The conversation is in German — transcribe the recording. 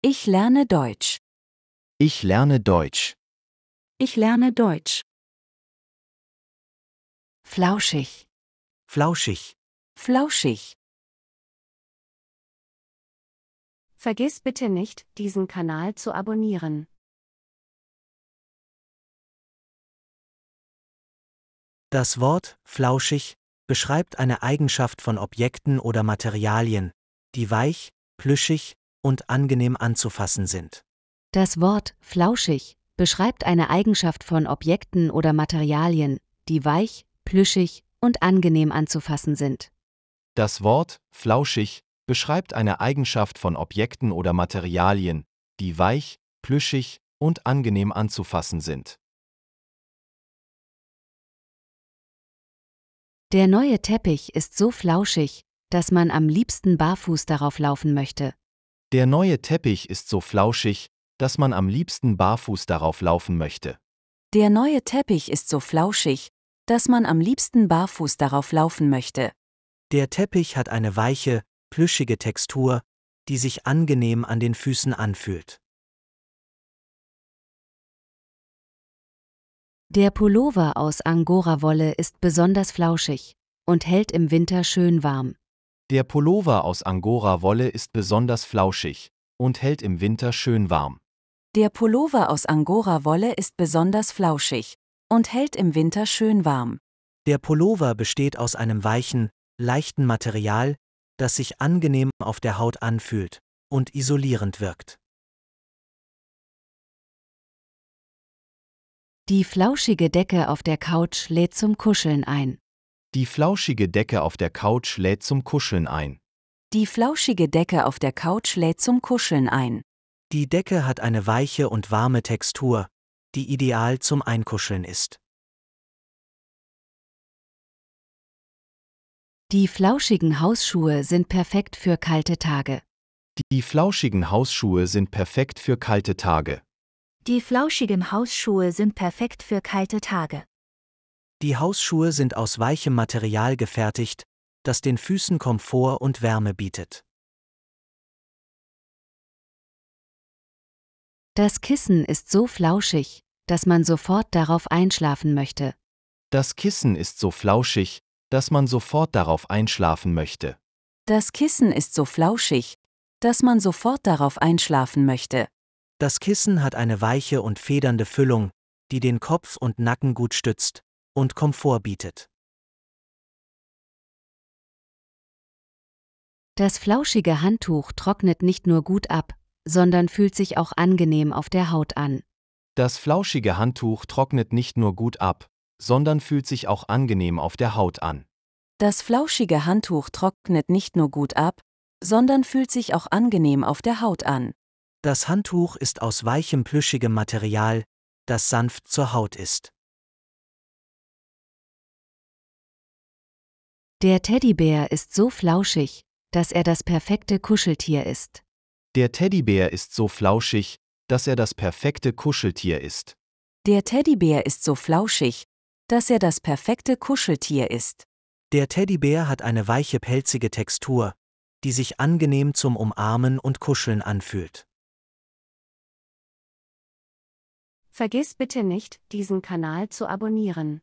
Ich lerne Deutsch. Ich lerne Deutsch. Ich lerne Deutsch. Flauschig. Flauschig. Flauschig. Vergiss bitte nicht, diesen Kanal zu abonnieren. Das Wort flauschig beschreibt eine Eigenschaft von Objekten oder Materialien, die weich, plüschig, und angenehm anzufassen sind. Das Wort flauschig beschreibt eine Eigenschaft von Objekten oder Materialien, die weich, plüschig und angenehm anzufassen sind. Das Wort flauschig beschreibt eine Eigenschaft von Objekten oder Materialien, die weich, plüschig und angenehm anzufassen sind. Der neue Teppich ist so flauschig, dass man am liebsten barfuß darauf laufen möchte. Der neue Teppich ist so flauschig, dass man am liebsten barfuß darauf laufen möchte. Der neue Teppich ist so flauschig, dass man am liebsten barfuß darauf laufen möchte. Der Teppich hat eine weiche, plüschige Textur, die sich angenehm an den Füßen anfühlt. Der Pullover aus Angorawolle ist besonders flauschig und hält im Winter schön warm. Der Pullover aus Angora-Wolle ist besonders flauschig und hält im Winter schön warm. Der Pullover aus Angora-Wolle ist besonders flauschig und hält im Winter schön warm. Der Pullover besteht aus einem weichen, leichten Material, das sich angenehm auf der Haut anfühlt und isolierend wirkt. Die flauschige Decke auf der Couch lädt zum Kuscheln ein. Die flauschige Decke auf der Couch lädt zum Kuscheln ein. Die flauschige Decke auf der Couch lädt zum Kuscheln ein. Die Decke hat eine weiche und warme Textur, die ideal zum Einkuscheln ist. Die flauschigen Hausschuhe sind perfekt für kalte Tage. Die flauschigen Hausschuhe sind perfekt für kalte Tage. Die flauschigen Hausschuhe sind perfekt für kalte Tage. Die Hausschuhe sind aus weichem Material gefertigt, das den Füßen Komfort und Wärme bietet. Das Kissen ist so flauschig, dass man sofort darauf einschlafen möchte. Das Kissen ist so flauschig, dass man sofort darauf einschlafen möchte. Das Kissen ist so flauschig, dass man sofort darauf einschlafen möchte. Das Kissen hat eine weiche und federnde Füllung, die den Kopf und Nacken gut stützt und Komfort bietet. Das flauschige Handtuch trocknet nicht nur gut ab, sondern fühlt sich auch angenehm auf der Haut an. Das flauschige Handtuch trocknet nicht nur gut ab, sondern fühlt sich auch angenehm auf der Haut an. Das flauschige Handtuch trocknet nicht nur gut ab, sondern fühlt sich auch angenehm auf der Haut an. Das Handtuch ist aus weichem plüschigem Material, das sanft zur Haut ist. Der Teddybär ist so flauschig, dass er das perfekte Kuscheltier ist. Der Teddybär ist so flauschig, dass er das perfekte Kuscheltier ist. Der Teddybär ist so flauschig, dass er das perfekte Kuscheltier ist. Der Teddybär hat eine weiche pelzige Textur, die sich angenehm zum Umarmen und Kuscheln anfühlt. Vergiss bitte nicht, diesen Kanal zu abonnieren.